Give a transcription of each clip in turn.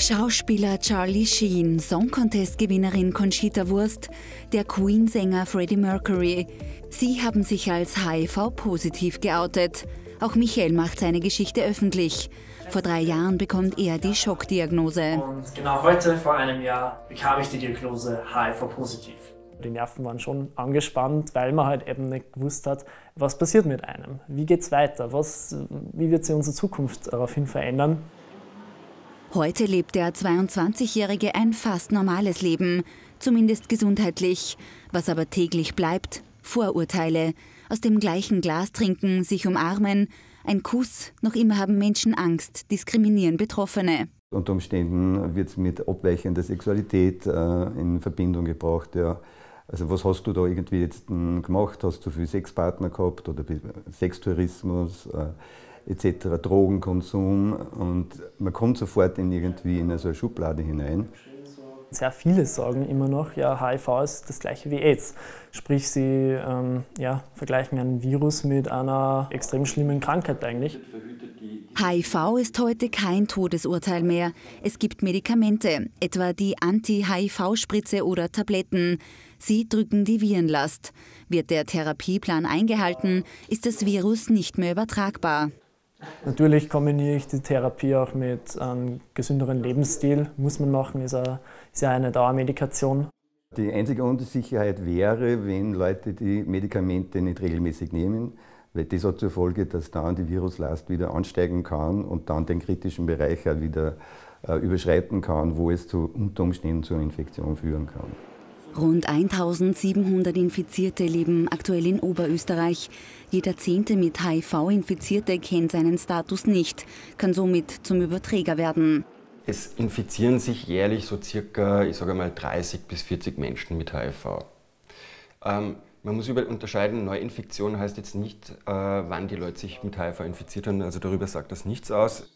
Schauspieler Charlie Sheen, Song-Contest-Gewinnerin Conchita Wurst, der Queen-Sänger Freddie Mercury. Sie haben sich als HIV-positiv geoutet. Auch Michael macht seine Geschichte öffentlich. Vor drei Jahren bekommt er die Schockdiagnose. Und genau heute, vor einem Jahr, bekam ich die Diagnose HIV-positiv. Die Nerven waren schon angespannt, weil man halt eben nicht gewusst hat, was passiert mit einem. Wie geht es weiter? Was, wie wird sich unsere Zukunft daraufhin verändern? Heute lebt der 22-Jährige ein fast normales Leben, zumindest gesundheitlich. Was aber täglich bleibt, Vorurteile. Aus dem gleichen Glas trinken, sich umarmen, ein Kuss, noch immer haben Menschen Angst, diskriminieren Betroffene. Unter Umständen wird es mit abweichender Sexualität äh, in Verbindung gebracht. Ja. Also was hast du da irgendwie jetzt gemacht? Hast du viel Sexpartner gehabt oder Sextourismus? Äh, etc., Drogenkonsum und man kommt sofort in irgendwie in so eine Schublade hinein. Sehr viele sagen immer noch, ja, HIV ist das gleiche wie AIDS. Sprich, sie ähm, ja, vergleichen ein Virus mit einer extrem schlimmen Krankheit eigentlich. HIV ist heute kein Todesurteil mehr. Es gibt Medikamente, etwa die Anti-HIV-Spritze oder Tabletten. Sie drücken die Virenlast. Wird der Therapieplan eingehalten, ist das Virus nicht mehr übertragbar. Natürlich kombiniere ich die Therapie auch mit einem gesünderen Lebensstil. Muss man machen, ist ja eine Dauermedikation. Die einzige Unsicherheit wäre, wenn Leute die Medikamente nicht regelmäßig nehmen, weil das hat zur Folge, dass dann die Viruslast wieder ansteigen kann und dann den kritischen Bereich auch wieder äh, überschreiten kann, wo es zu unter Umständen zu einer Infektion führen kann. Rund 1700 Infizierte leben aktuell in Oberösterreich. Jeder Zehnte mit HIV-Infizierte kennt seinen Status nicht, kann somit zum Überträger werden. Es infizieren sich jährlich so circa, ich sage mal, 30 bis 40 Menschen mit HIV. Ähm, man muss unterscheiden, Neuinfektion heißt jetzt nicht, äh, wann die Leute sich mit HIV infiziert haben, also darüber sagt das nichts aus.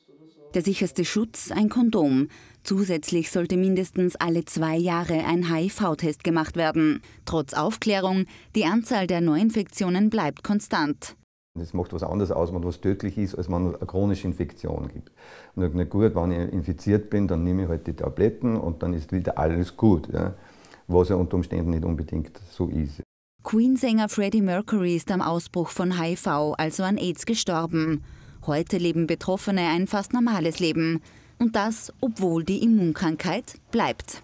Der sicherste Schutz ein Kondom. Zusätzlich sollte mindestens alle zwei Jahre ein HIV-Test gemacht werden. Trotz Aufklärung, die Anzahl der Neuinfektionen bleibt konstant. Es macht was anderes aus, wenn was tödlich ist, als wenn es eine chronische Infektion gibt. Und na gut, wenn ich infiziert bin, dann nehme ich halt die Tabletten und dann ist wieder alles gut. Ja? Was ja unter Umständen nicht unbedingt so ist. Queensänger Freddie Mercury ist am Ausbruch von HIV, also an AIDS, gestorben. Heute leben Betroffene ein fast normales Leben. Und das, obwohl die Immunkrankheit bleibt.